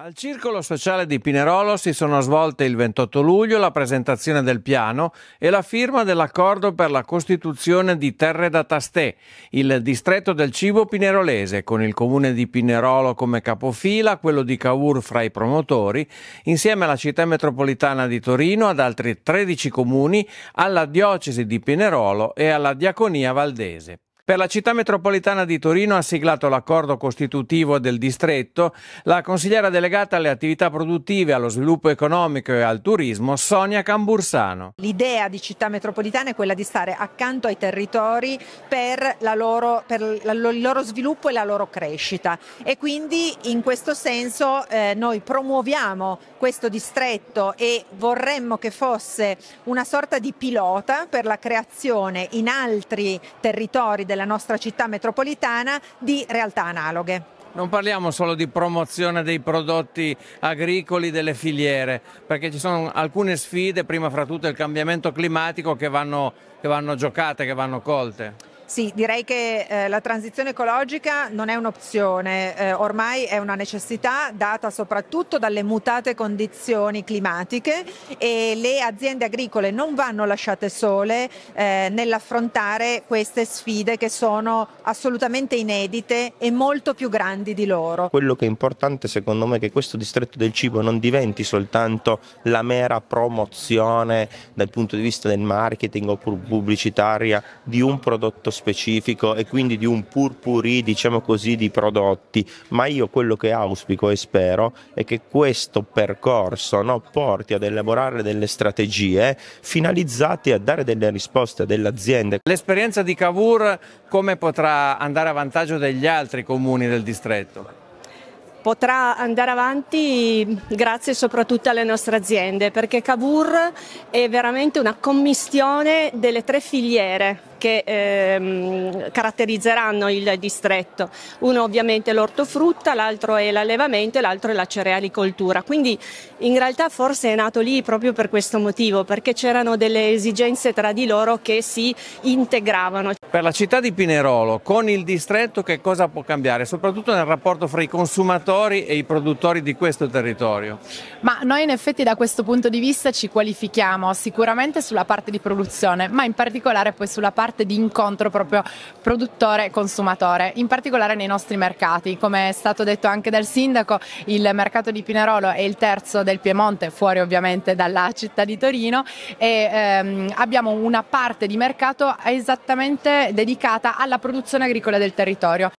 Al Circolo Sociale di Pinerolo si sono svolte il 28 luglio la presentazione del piano e la firma dell'accordo per la costituzione di Terre da Tastè, il distretto del cibo pinerolese, con il comune di Pinerolo come capofila, quello di Cavour fra i promotori, insieme alla città metropolitana di Torino, ad altri 13 comuni, alla diocesi di Pinerolo e alla diaconia valdese. Per la città metropolitana di Torino ha siglato l'accordo costitutivo del distretto la consigliera delegata alle attività produttive, allo sviluppo economico e al turismo Sonia Cambursano. L'idea di città metropolitana è quella di stare accanto ai territori per, loro, per la, il loro sviluppo e la loro crescita e quindi in questo senso eh, noi promuoviamo questo distretto e vorremmo che fosse una sorta di pilota per la creazione in altri territori della della nostra città metropolitana di realtà analoghe. Non parliamo solo di promozione dei prodotti agricoli, delle filiere, perché ci sono alcune sfide, prima fra tutte il cambiamento climatico, che vanno, che vanno giocate, che vanno colte. Sì, direi che eh, la transizione ecologica non è un'opzione, eh, ormai è una necessità data soprattutto dalle mutate condizioni climatiche e le aziende agricole non vanno lasciate sole eh, nell'affrontare queste sfide che sono assolutamente inedite e molto più grandi di loro. Quello che è importante secondo me è che questo distretto del cibo non diventi soltanto la mera promozione dal punto di vista del marketing o pubblicitaria di un prodotto specifico e quindi di un purpurì, diciamo così, di prodotti, ma io quello che auspico e spero è che questo percorso no, porti ad elaborare delle strategie finalizzate a dare delle risposte alle L'esperienza di Cavour come potrà andare a vantaggio degli altri comuni del distretto? potrà andare avanti grazie soprattutto alle nostre aziende perché Cavour è veramente una commistione delle tre filiere che ehm, caratterizzeranno il distretto. Uno ovviamente è l'ortofrutta, l'altro è l'allevamento e l'altro è la cerealicoltura. Quindi in realtà forse è nato lì proprio per questo motivo, perché c'erano delle esigenze tra di loro che si integravano. Per la città di Pinerolo, con il distretto che cosa può cambiare? Soprattutto nel rapporto fra i consumatori e i produttori di questo territorio? Ma noi in effetti da questo punto di vista ci qualifichiamo sicuramente sulla parte di produzione, ma in particolare poi sulla parte parte di incontro proprio produttore-consumatore, in particolare nei nostri mercati. Come è stato detto anche dal sindaco, il mercato di Pinerolo è il terzo del Piemonte, fuori ovviamente dalla città di Torino e ehm, abbiamo una parte di mercato esattamente dedicata alla produzione agricola del territorio.